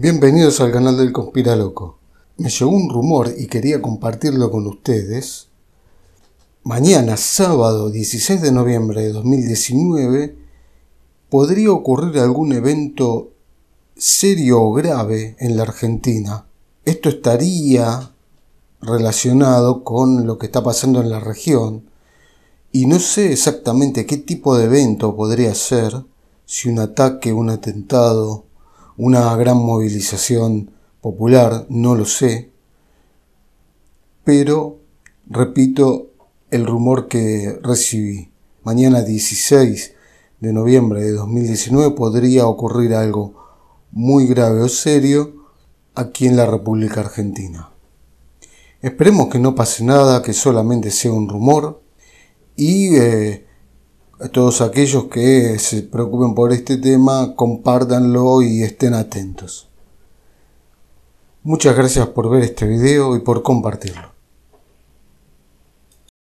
Bienvenidos al canal del Conspiraloco. Me llegó un rumor y quería compartirlo con ustedes. Mañana, sábado 16 de noviembre de 2019, podría ocurrir algún evento serio o grave en la Argentina. Esto estaría relacionado con lo que está pasando en la región y no sé exactamente qué tipo de evento podría ser, si un ataque, un atentado, una gran movilización popular, no lo sé, pero repito el rumor que recibí. Mañana 16 de noviembre de 2019 podría ocurrir algo muy grave o serio aquí en la República Argentina. Esperemos que no pase nada, que solamente sea un rumor y eh, todos aquellos que se preocupen por este tema, compártanlo y estén atentos. Muchas gracias por ver este video y por compartirlo.